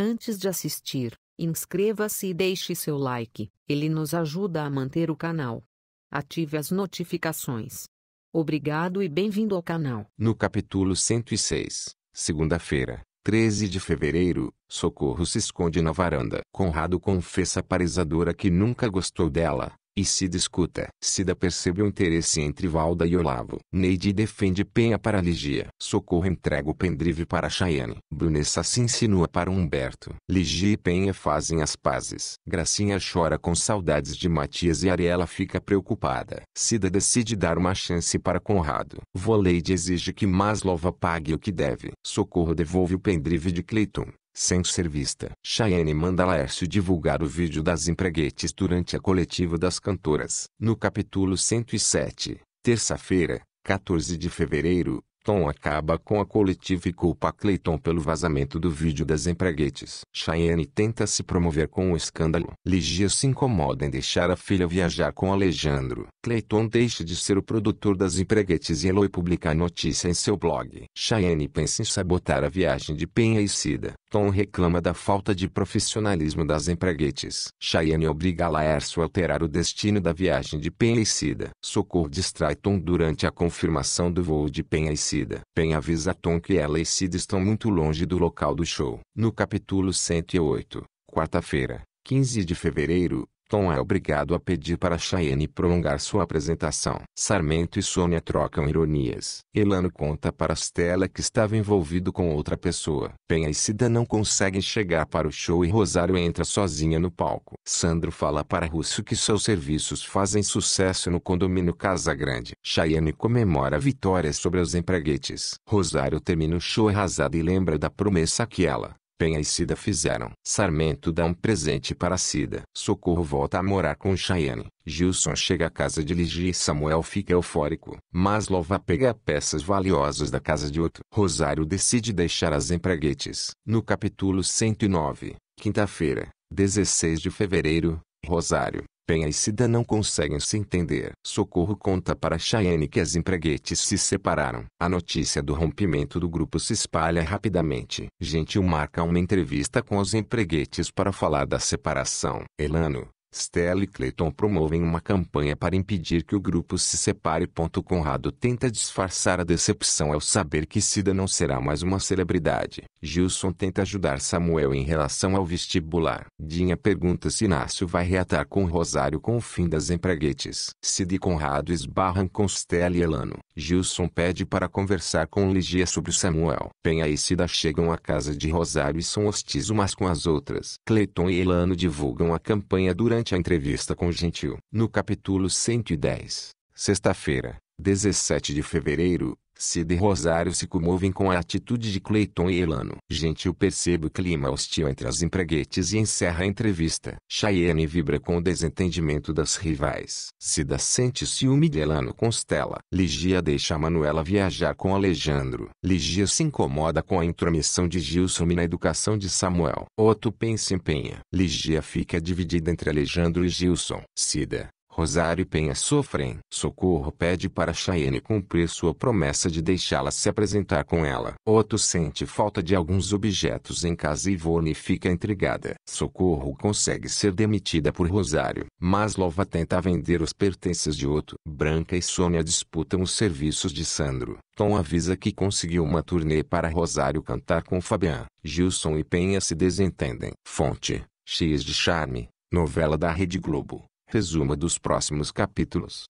Antes de assistir, inscreva-se e deixe seu like, ele nos ajuda a manter o canal. Ative as notificações. Obrigado e bem-vindo ao canal. No capítulo 106, segunda-feira, 13 de fevereiro, Socorro se esconde na varanda. Conrado confessa à parisadora que nunca gostou dela, e se discuta. Cida percebe o interesse entre Valda e Olavo. Neide defende Penha para Ligia. Socorro entrega o pendrive para Cheyenne. Brunessa se insinua para Humberto. Ligia e Penha fazem as pazes. Gracinha chora com saudades de Matias e Ariela fica preocupada. Cida decide dar uma chance para Conrado. Voleide exige que Maslova pague o que deve. Socorro devolve o pendrive de Cleiton. Sem ser vista. Cheyenne manda Laércio divulgar o vídeo das empreguetes durante a coletiva das cantoras. No capítulo 107, terça-feira, 14 de fevereiro, Tom acaba com a coletiva e culpa Clayton pelo vazamento do vídeo das empreguetes. Cheyenne tenta se promover com o escândalo. Ligia se incomoda em deixar a filha viajar com Alejandro. Clayton deixa de ser o produtor das empreguetes e Eloy publica a notícia em seu blog. Cheyenne pensa em sabotar a viagem de Penha e Cida. Tom reclama da falta de profissionalismo das empreguetes. Cheyenne obriga Laércio a alterar o destino da viagem de Penha e Cida. Socorro distrai Tom durante a confirmação do voo de Penha e Sida. Cida. Pen avisa Tom que ela e Cida estão muito longe do local do show. No capítulo 108, quarta-feira, 15 de fevereiro, Tom é obrigado a pedir para Cheyenne prolongar sua apresentação. Sarmento e Sônia trocam ironias. Elano conta para Stella que estava envolvido com outra pessoa. Penha e Cida não conseguem chegar para o show e Rosário entra sozinha no palco. Sandro fala para Russo que seus serviços fazem sucesso no condomínio Casa Grande. Cheyenne comemora vitórias sobre os empreguetes. Rosário termina o show arrasada e lembra da promessa que ela Penha e Cida fizeram. Sarmento dá um presente para Cida. Socorro volta a morar com Cheyenne. Gilson chega à casa de Ligia e Samuel fica eufórico. Maslova pega peças valiosas da casa de Otto. Rosário decide deixar as empreguetes. No capítulo 109, quinta-feira, 16 de fevereiro, Rosário, Penha e Cida não conseguem se entender. Socorro conta para Cheyenne que as empreguetes se separaram. A notícia do rompimento do grupo se espalha rapidamente. Gentil marca uma entrevista com os empreguetes para falar da separação. Elano, Stella e Clayton promovem uma campanha para impedir que o grupo se separe. Conrado tenta disfarçar a decepção ao saber que Cida não será mais uma celebridade. Gilson tenta ajudar Samuel em relação ao vestibular. Dinha pergunta se Inácio vai reatar com Rosário com o fim das empreguetes. Cida e Conrado esbarram com Stella e Elano. Gilson pede para conversar com Ligia sobre Samuel. Penha e Cida chegam à casa de Rosário e são hostis umas com as outras. Clayton e Elano divulgam a campanha durante durante a entrevista com Gentil. No capítulo 110, sexta-feira, 17 de fevereiro, Cida e Rosário se comovem com a atitude de Cleiton e Elano. Gentil percebe o clima hostil entre as empreguetes e encerra a entrevista. Cheyenne vibra com o desentendimento das rivais. Cida sente ciúme de Elano Constela. Ligia deixa Manuela viajar com Alejandro. Ligia se incomoda com a intromissão de Gilson na educação de Samuel. Otto pensa em Penha. Ligia fica dividida entre Alejandro e Gilson. Cida, Rosário e Penha sofrem. Socorro pede para Chayenne cumprir sua promessa de deixá-la se apresentar com ela. Otto sente falta de alguns objetos em casa e Ivone fica intrigada. Socorro consegue ser demitida por Rosário. Mas Lova tenta vender os pertences de Otto. Branca e Sônia disputam os serviços de Sandro. Tom avisa que conseguiu uma turnê para Rosário cantar com Fabian. Gilson e Penha se desentendem. Fonte: X de Charme, novela da Rede Globo. Resumo dos próximos capítulos.